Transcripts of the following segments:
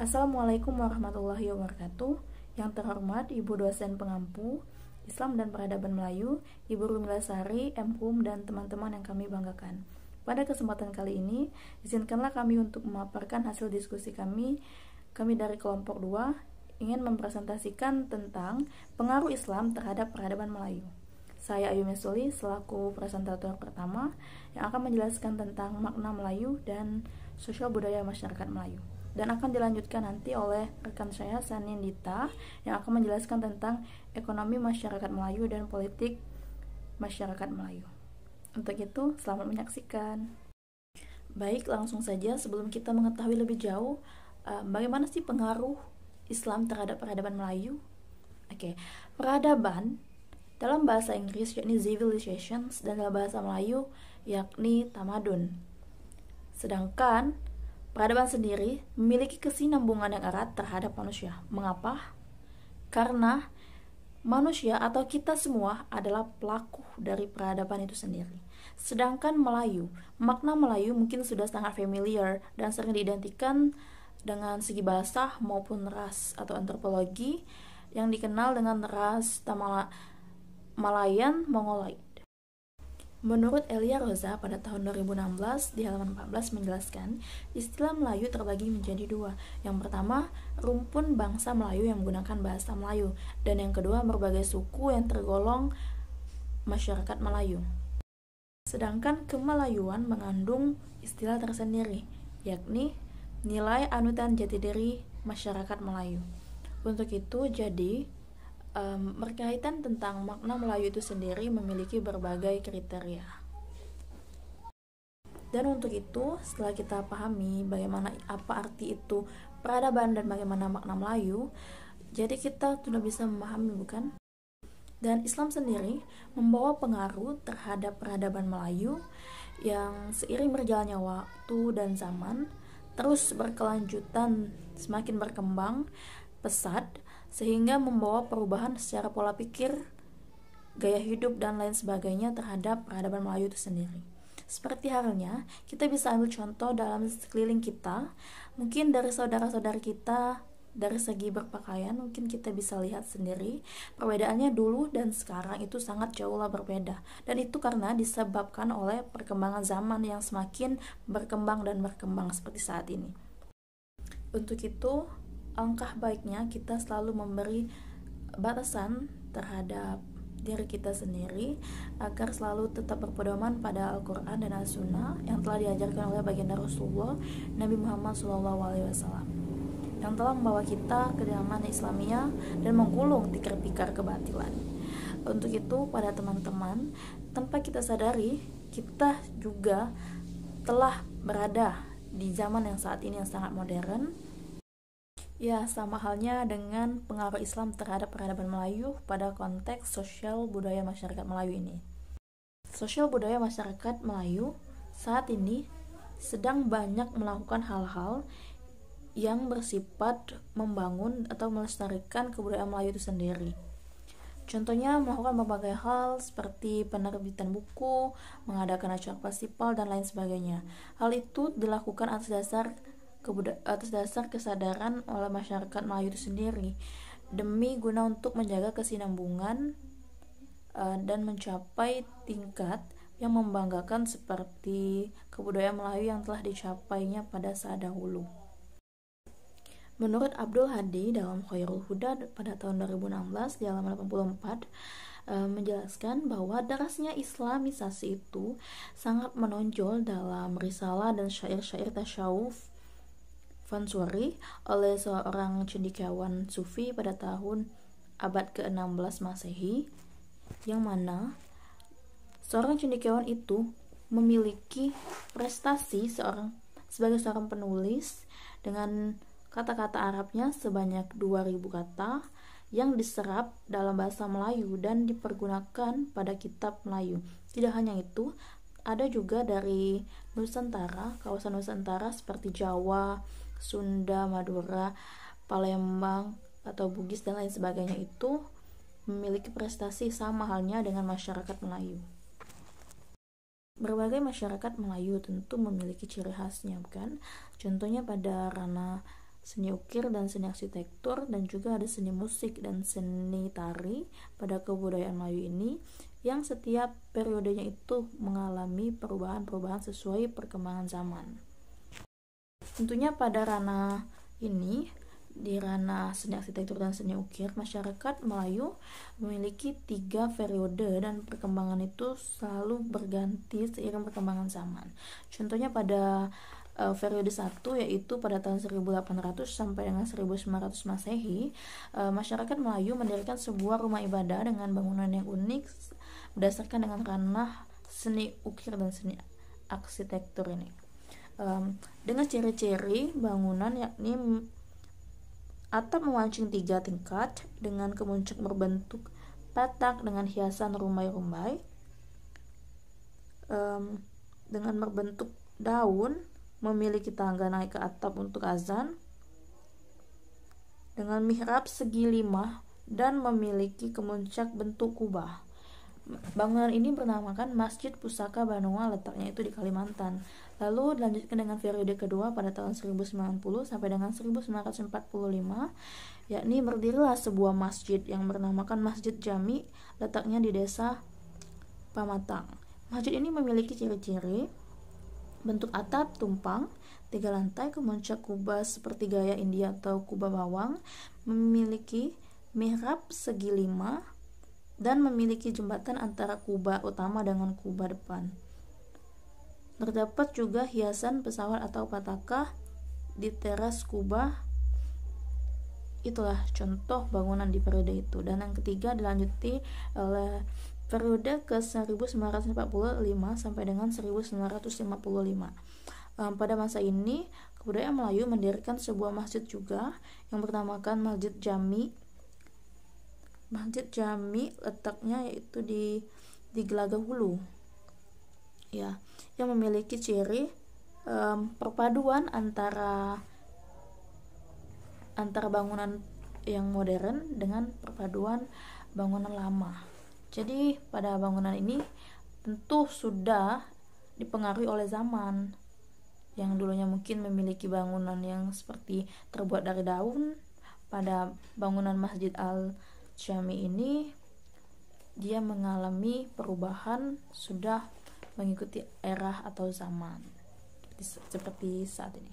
Assalamualaikum warahmatullahi wabarakatuh. Yang terhormat Ibu dosen pengampu Islam dan Peradaban Melayu, Ibu Rumila Sari, Kum dan teman-teman yang kami banggakan. Pada kesempatan kali ini, izinkanlah kami untuk memaparkan hasil diskusi kami. Kami dari kelompok 2 ingin mempresentasikan tentang pengaruh Islam terhadap peradaban Melayu. Saya Ayu Mesuli selaku presentator pertama yang akan menjelaskan tentang makna Melayu dan sosial budaya masyarakat Melayu dan akan dilanjutkan nanti oleh rekan saya Sanindita yang akan menjelaskan tentang ekonomi masyarakat Melayu dan politik masyarakat Melayu. Untuk itu, selamat menyaksikan. Baik, langsung saja sebelum kita mengetahui lebih jauh eh, bagaimana sih pengaruh Islam terhadap peradaban Melayu? Oke, peradaban dalam bahasa Inggris yakni civilizations dan dalam bahasa Melayu yakni tamadun. Sedangkan Peradaban sendiri memiliki kesinambungan yang erat terhadap manusia. Mengapa? Karena manusia atau kita semua adalah pelaku dari peradaban itu sendiri. Sedangkan Melayu, makna Melayu mungkin sudah sangat familiar dan sering diidentikan dengan segi bahasa maupun ras atau antropologi yang dikenal dengan ras Tamala Malayan Mongolai. Menurut Elia Rosa pada tahun 2016 di halaman 14 menjelaskan, istilah Melayu terbagi menjadi dua. Yang pertama, rumpun bangsa Melayu yang menggunakan bahasa Melayu, dan yang kedua berbagai suku yang tergolong masyarakat Melayu. Sedangkan kemelayuan mengandung istilah tersendiri, yakni nilai anutan jati diri masyarakat Melayu. Untuk itu, jadi um, berkaitan tentang makna Melayu itu sendiri memiliki berbagai kriteria. Dan untuk itu, setelah kita pahami bagaimana apa arti itu peradaban dan bagaimana makna Melayu, jadi kita sudah bisa memahami bukan? Dan Islam sendiri membawa pengaruh terhadap peradaban Melayu yang seiring berjalannya waktu dan zaman terus berkelanjutan semakin berkembang pesat sehingga membawa perubahan secara pola pikir, gaya hidup, dan lain sebagainya terhadap peradaban Melayu itu sendiri. Seperti halnya, kita bisa ambil contoh dalam sekeliling kita, mungkin dari saudara-saudara kita, dari segi berpakaian, mungkin kita bisa lihat sendiri perbedaannya dulu dan sekarang itu sangat jauhlah berbeda. Dan itu karena disebabkan oleh perkembangan zaman yang semakin berkembang dan berkembang seperti saat ini. Untuk itu, alangkah baiknya kita selalu memberi batasan terhadap diri kita sendiri agar selalu tetap berpedoman pada Al-Quran dan As-Sunnah yang telah diajarkan oleh baginda Rasulullah Nabi Muhammad SAW yang telah membawa kita ke dalam Islamia dan menggulung tikar-pikar kebatilan. Untuk itu, pada teman-teman, tanpa kita sadari, kita juga telah berada di zaman yang saat ini yang sangat modern, Ya, sama halnya dengan pengaruh Islam terhadap peradaban Melayu pada konteks sosial budaya masyarakat Melayu ini. Sosial budaya masyarakat Melayu saat ini sedang banyak melakukan hal-hal yang bersifat membangun atau melestarikan kebudayaan Melayu itu sendiri. Contohnya melakukan berbagai hal seperti penerbitan buku, mengadakan acara festival, dan lain sebagainya. Hal itu dilakukan atas dasar atas dasar kesadaran oleh masyarakat Melayu itu sendiri demi guna untuk menjaga kesinambungan uh, dan mencapai tingkat yang membanggakan seperti kebudayaan Melayu yang telah dicapainya pada saat dahulu. Menurut Abdul Hadi dalam Khairul Huda pada tahun 2016 di halaman 84 uh, eh, menjelaskan bahwa derasnya islamisasi itu sangat menonjol dalam risalah dan syair-syair tasawuf Vansuri oleh seorang cendikiawan Sufi pada tahun abad ke-16 Masehi yang mana seorang cendikiawan itu memiliki prestasi seorang sebagai seorang penulis dengan kata-kata Arabnya sebanyak 2000 kata yang diserap dalam bahasa Melayu dan dipergunakan pada kitab Melayu. Tidak hanya itu, ada juga dari Nusantara, kawasan Nusantara seperti Jawa, Sunda, Madura, Palembang, atau Bugis dan lain sebagainya itu memiliki prestasi sama halnya dengan masyarakat Melayu. Berbagai masyarakat Melayu tentu memiliki ciri khasnya, bukan? Contohnya pada ranah seni ukir dan seni arsitektur dan juga ada seni musik dan seni tari pada kebudayaan Melayu ini yang setiap periodenya itu mengalami perubahan-perubahan sesuai perkembangan zaman. Tentunya pada ranah ini di ranah seni arsitektur dan seni ukir, masyarakat Melayu memiliki tiga periode dan perkembangan itu selalu berganti seiring perkembangan zaman. Contohnya pada uh, periode 1 yaitu pada tahun 1800 sampai dengan 1900 Masehi, uh, masyarakat Melayu mendirikan sebuah rumah ibadah dengan bangunan yang unik berdasarkan dengan ranah seni ukir dan seni arsitektur ini um, dengan ciri-ciri bangunan yakni atap memancing tiga tingkat dengan kemuncak berbentuk petak dengan hiasan rumai rumbai um, dengan berbentuk daun memiliki tangga naik ke atap untuk azan dengan mihrab segi lima dan memiliki kemuncak bentuk kubah. Bangunan ini bernamakan Masjid Pusaka Banua, letaknya itu di Kalimantan. Lalu dilanjutkan dengan periode kedua pada tahun 1090 sampai dengan 1945, yakni berdirilah sebuah masjid yang bernamakan Masjid Jami, letaknya di desa Pamatang. Masjid ini memiliki ciri-ciri bentuk atap tumpang, tiga lantai, kemuncak kubah seperti gaya India atau kubah bawang, memiliki mihrab segi lima, dan memiliki jembatan antara kuba utama dengan kuba depan. Terdapat juga hiasan pesawat atau pataka di teras kuba. Itulah contoh bangunan di periode itu. Dan yang ketiga dilanjuti oleh periode ke 1945 sampai dengan 1955. Um, pada masa ini, kebudayaan Melayu mendirikan sebuah masjid juga yang bernamakan Masjid Jami Masjid Jami letaknya yaitu di di Gelaga Hulu ya yang memiliki ciri um, perpaduan antara antara bangunan yang modern dengan perpaduan bangunan lama. Jadi pada bangunan ini tentu sudah dipengaruhi oleh zaman yang dulunya mungkin memiliki bangunan yang seperti terbuat dari daun pada bangunan Masjid Al Jami ini dia mengalami perubahan sudah mengikuti era atau zaman seperti saat ini.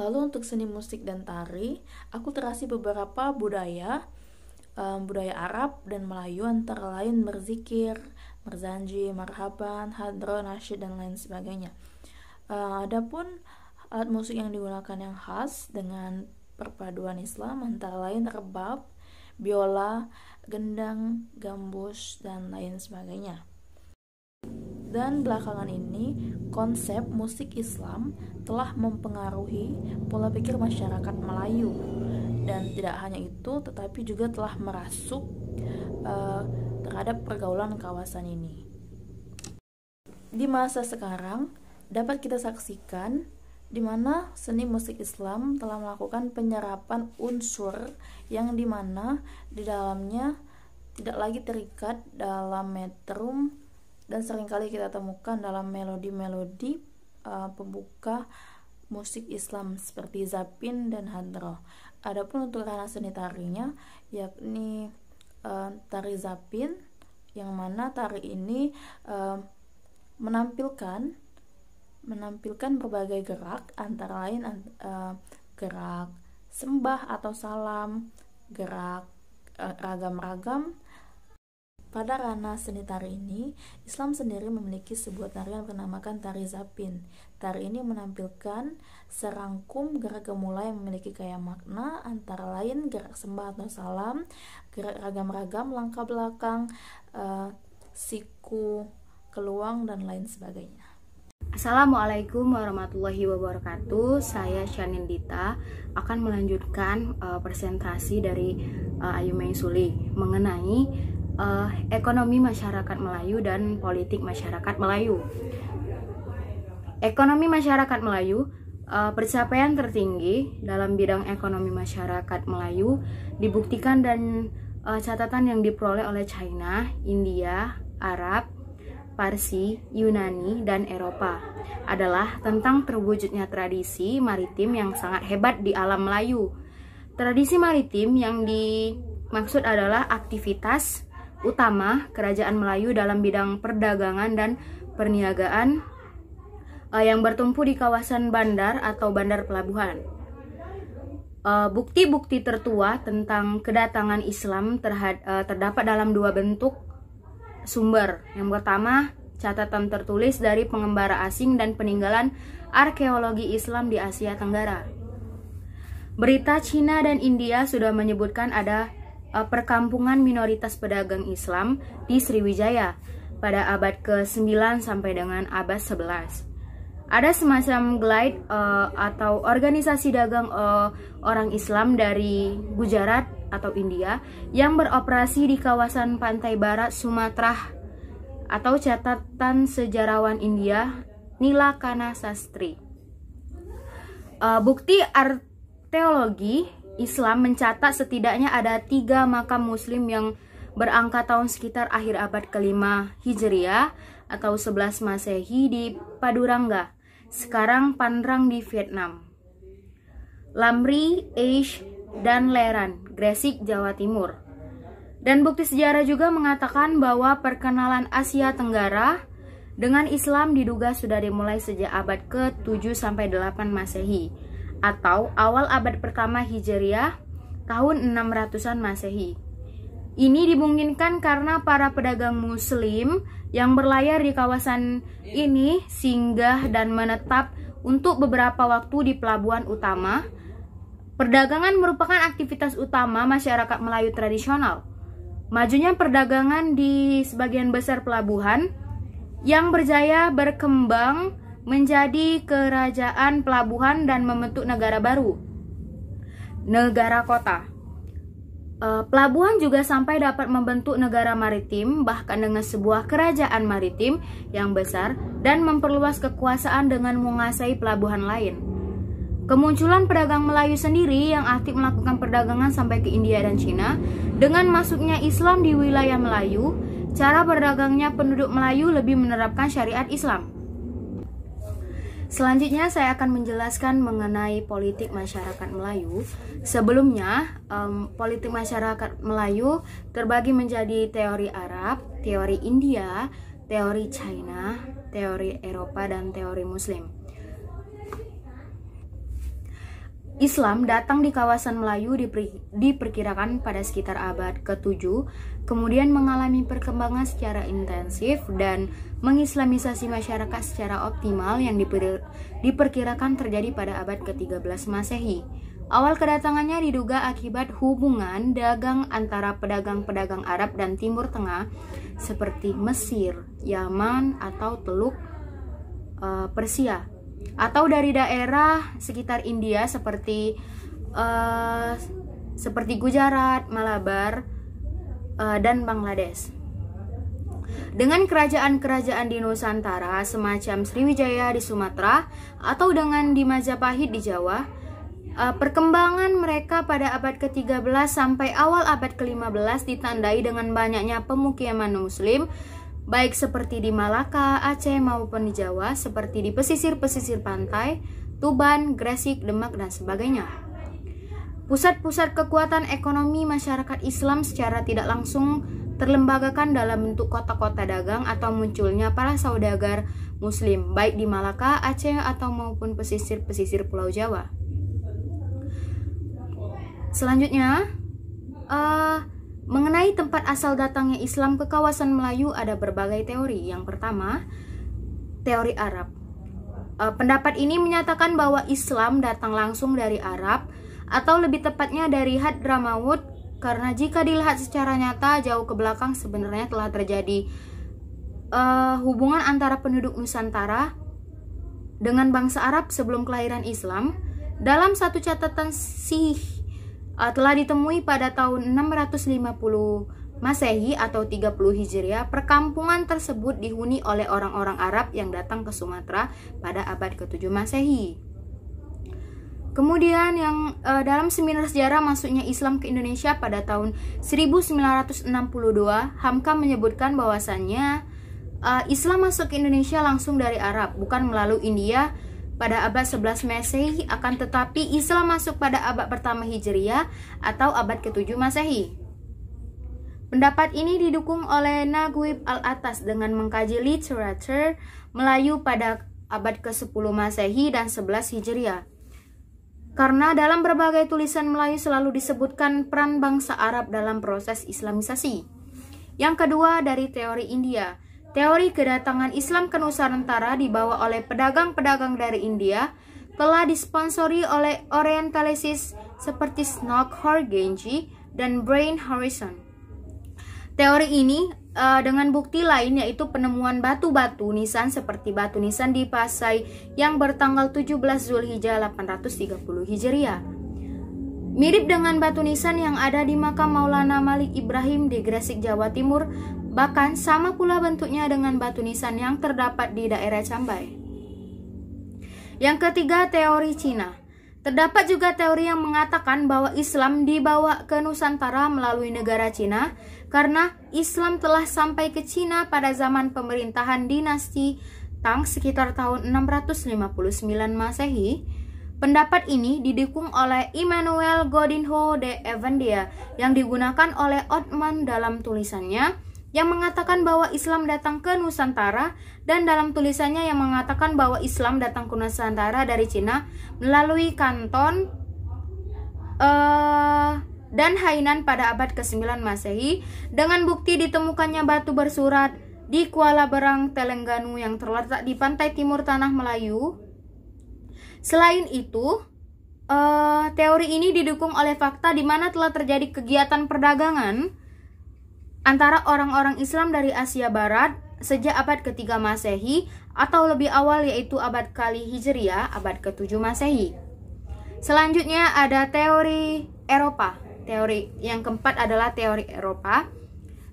Lalu untuk seni musik dan tari, akulturasi beberapa budaya um, budaya Arab dan Melayu antara lain berzikir, merzanji, marhaban, hadro, nasyid dan lain sebagainya. Uh, adapun alat musik yang digunakan yang khas dengan perpaduan Islam antara lain rebab, biola, gendang, gambus, dan lain sebagainya. Dan belakangan ini, konsep musik Islam telah mempengaruhi pola pikir masyarakat Melayu. Dan tidak hanya itu, tetapi juga telah merasuk uh, terhadap pergaulan kawasan ini. Di masa sekarang, dapat kita saksikan di mana seni musik Islam telah melakukan penyerapan unsur yang di mana di dalamnya tidak lagi terikat dalam metrum dan seringkali kita temukan dalam melodi-melodi uh, pembuka musik Islam seperti Zapin dan Hadro. Adapun untuk ranah seni tarinya yakni uh, tari Zapin yang mana tari ini uh, menampilkan menampilkan berbagai gerak, antara lain uh, gerak sembah atau salam, gerak eh, ragam-ragam. Pada ranah seni tari ini, Islam sendiri memiliki sebuah tarian bernamakan tari zapin. Tari ini menampilkan serangkum gerak gemula yang memiliki kaya makna, antara lain gerak sembah atau salam, gerak ragam-ragam, langkah belakang, uh, siku, keluang, dan lain sebagainya. Assalamualaikum warahmatullahi wabarakatuh. Saya Shanin Dita akan melanjutkan uh, presentasi dari uh, Ayu Mei Suli mengenai uh, ekonomi masyarakat Melayu dan politik masyarakat Melayu. Ekonomi masyarakat Melayu uh, pencapaian tertinggi dalam bidang ekonomi masyarakat Melayu dibuktikan dan uh, catatan yang diperoleh oleh China, India, Arab, Parsi, Yunani, dan Eropa adalah tentang terwujudnya tradisi maritim yang sangat hebat di alam Melayu. Tradisi maritim yang dimaksud adalah aktivitas utama kerajaan Melayu dalam bidang perdagangan dan perniagaan eh, yang bertumpu di kawasan bandar atau bandar pelabuhan. Eh, bukti-bukti tertua tentang kedatangan Islam terhad, eh, terdapat dalam dua bentuk sumber. Yang pertama, catatan tertulis dari pengembara asing dan peninggalan arkeologi Islam di Asia Tenggara. Berita Cina dan India sudah menyebutkan ada eh, perkampungan minoritas pedagang Islam di Sriwijaya pada abad ke-9 sampai dengan abad 11. Ada semacam glide uh, atau organisasi dagang uh, orang Islam dari Gujarat atau India yang beroperasi di kawasan pantai barat Sumatera atau catatan sejarawan India Nila Kana Sastri. Uh, bukti arteologi Islam mencatat setidaknya ada tiga makam muslim yang berangka tahun sekitar akhir abad kelima Hijriah atau 11 Masehi di Padurangga, sekarang Panrang di Vietnam. Lamri, Eish, dan Leran Gresik, Jawa Timur. Dan bukti sejarah juga mengatakan bahwa perkenalan Asia Tenggara dengan Islam diduga sudah dimulai sejak abad ke-7 sampai 8 Masehi atau awal abad pertama Hijriah tahun 600-an Masehi. Ini dimungkinkan karena para pedagang muslim yang berlayar di kawasan ini singgah dan menetap untuk beberapa waktu di pelabuhan utama Perdagangan merupakan aktivitas utama masyarakat Melayu tradisional. Majunya perdagangan di sebagian besar pelabuhan yang berjaya berkembang menjadi kerajaan pelabuhan dan membentuk negara baru, negara kota. E, pelabuhan juga sampai dapat membentuk negara maritim, bahkan dengan sebuah kerajaan maritim yang besar dan memperluas kekuasaan dengan menguasai pelabuhan lain. Kemunculan pedagang Melayu sendiri yang aktif melakukan perdagangan sampai ke India dan Cina, dengan masuknya Islam di wilayah Melayu, cara berdagangnya penduduk Melayu lebih menerapkan syariat Islam. Selanjutnya saya akan menjelaskan mengenai politik masyarakat Melayu. Sebelumnya, um, politik masyarakat Melayu terbagi menjadi teori Arab, teori India, teori China, teori Eropa dan teori Muslim. Islam datang di kawasan Melayu diperkirakan pada sekitar abad ke-7, kemudian mengalami perkembangan secara intensif dan mengislamisasi masyarakat secara optimal yang diperkirakan terjadi pada abad ke-13 Masehi. Awal kedatangannya diduga akibat hubungan dagang antara pedagang-pedagang Arab dan Timur Tengah seperti Mesir, Yaman, atau Teluk eh, Persia atau dari daerah sekitar India seperti uh, seperti Gujarat, Malabar, uh, dan Bangladesh. Dengan kerajaan-kerajaan di Nusantara semacam Sriwijaya di Sumatera atau dengan di Majapahit di Jawa, uh, perkembangan mereka pada abad ke-13 sampai awal abad ke-15 ditandai dengan banyaknya pemukiman muslim baik seperti di Malaka, Aceh maupun di Jawa seperti di pesisir-pesisir pantai, Tuban, Gresik, Demak dan sebagainya. Pusat-pusat kekuatan ekonomi masyarakat Islam secara tidak langsung terlembagakan dalam bentuk kota-kota dagang atau munculnya para saudagar muslim baik di Malaka, Aceh atau maupun pesisir-pesisir Pulau Jawa. Selanjutnya, uh, Mengenai tempat asal datangnya Islam ke kawasan Melayu ada berbagai teori. Yang pertama, teori Arab. E, pendapat ini menyatakan bahwa Islam datang langsung dari Arab atau lebih tepatnya dari Hadramaut karena jika dilihat secara nyata jauh ke belakang sebenarnya telah terjadi e, hubungan antara penduduk Nusantara dengan bangsa Arab sebelum kelahiran Islam. Dalam satu catatan sih uh, telah ditemui pada tahun 650 Masehi atau 30 Hijriah, perkampungan tersebut dihuni oleh orang-orang Arab yang datang ke Sumatera pada abad ke-7 Masehi. Kemudian yang e, dalam seminar sejarah masuknya Islam ke Indonesia pada tahun 1962, Hamka menyebutkan bahwasannya e, Islam masuk ke Indonesia langsung dari Arab, bukan melalui India pada abad 11 Masehi akan tetapi Islam masuk pada abad pertama Hijriah atau abad ke-7 Masehi. Pendapat ini didukung oleh Naguib Al-Atas dengan mengkaji literatur Melayu pada abad ke-10 Masehi dan 11 Hijriah. Karena dalam berbagai tulisan Melayu selalu disebutkan peran bangsa Arab dalam proses Islamisasi. Yang kedua dari teori India, Teori kedatangan Islam ke Nusantara dibawa oleh pedagang-pedagang dari India telah disponsori oleh orientalisis seperti Snockhor Genji dan Brain Harrison. Teori ini uh, dengan bukti lain yaitu penemuan batu-batu nisan seperti batu nisan di Pasai yang bertanggal 17 Zulhijjah 830 Hijriah. Mirip dengan batu nisan yang ada di makam Maulana Malik Ibrahim di Gresik, Jawa Timur Bahkan sama pula bentuknya dengan batu nisan yang terdapat di daerah Cambai. Yang ketiga, teori Cina. Terdapat juga teori yang mengatakan bahwa Islam dibawa ke Nusantara melalui negara Cina karena Islam telah sampai ke Cina pada zaman pemerintahan dinasti Tang sekitar tahun 659 Masehi. Pendapat ini didukung oleh Immanuel Godinho de Evandia yang digunakan oleh Otman dalam tulisannya yang mengatakan bahwa Islam datang ke Nusantara dan dalam tulisannya yang mengatakan bahwa Islam datang ke Nusantara dari Cina melalui Kanton uh, dan Hainan pada abad ke-9 Masehi dengan bukti ditemukannya batu bersurat di Kuala Berang, Telengganu yang terletak di pantai timur tanah Melayu. Selain itu, uh, teori ini didukung oleh fakta di mana telah terjadi kegiatan perdagangan antara orang-orang Islam dari Asia Barat sejak abad ke-3 Masehi atau lebih awal yaitu abad kali Hijriah, abad ke-7 Masehi. Selanjutnya ada teori Eropa. Teori yang keempat adalah teori Eropa.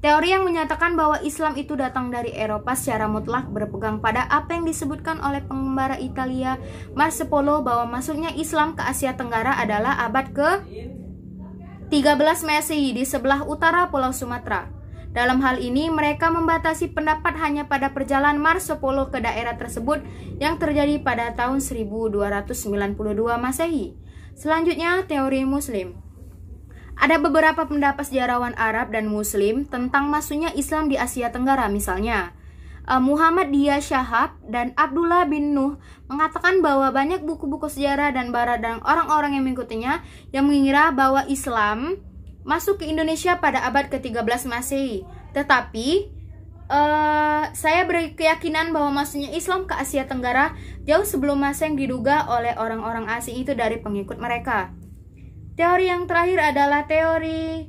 Teori yang menyatakan bahwa Islam itu datang dari Eropa secara mutlak berpegang pada apa yang disebutkan oleh pengembara Italia Marcopolo bahwa masuknya Islam ke Asia Tenggara adalah abad ke 13 Masehi di sebelah utara Pulau Sumatera. Dalam hal ini, mereka membatasi pendapat hanya pada perjalanan Mars Apollo ke daerah tersebut yang terjadi pada tahun 1292 Masehi. Selanjutnya, teori Muslim. Ada beberapa pendapat sejarawan Arab dan Muslim tentang masuknya Islam di Asia Tenggara misalnya. Eh, Muhammad Dia Syahab dan Abdullah bin Nuh mengatakan bahwa banyak buku-buku sejarah dan barat dan orang-orang yang mengikutinya yang mengira bahwa Islam masuk ke Indonesia pada abad ke-13 Masehi. Tetapi uh, saya berkeyakinan bahwa masuknya Islam ke Asia Tenggara jauh sebelum masa diduga oleh orang-orang asing itu dari pengikut mereka. Teori yang terakhir adalah teori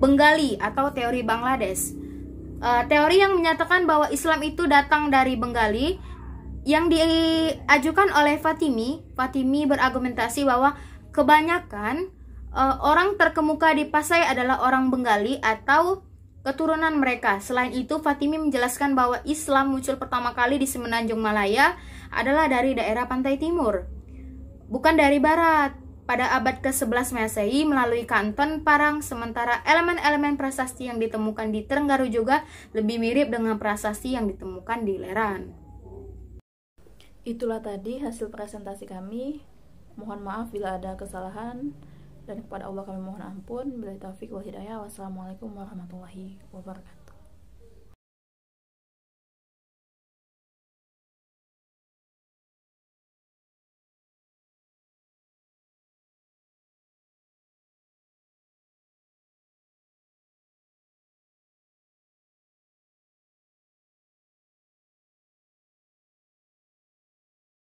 Bengali atau teori Bangladesh. Uh, teori yang menyatakan bahwa Islam itu datang dari Bengali yang diajukan oleh Fatimi. Fatimi berargumentasi bahwa kebanyakan uh, orang terkemuka di Pasai adalah orang Bengali atau keturunan mereka. Selain itu, Fatimi menjelaskan bahwa Islam muncul pertama kali di Semenanjung Malaya adalah dari daerah pantai timur, bukan dari barat. Pada abad ke-11 Masehi, melalui kanton parang, sementara elemen-elemen prasasti yang ditemukan di Terenggaru juga lebih mirip dengan prasasti yang ditemukan di Leran. Itulah tadi hasil presentasi kami. Mohon maaf bila ada kesalahan dan kepada Allah kami mohon ampun bila taufik wa hidayah wassalamualaikum warahmatullahi wabarakatuh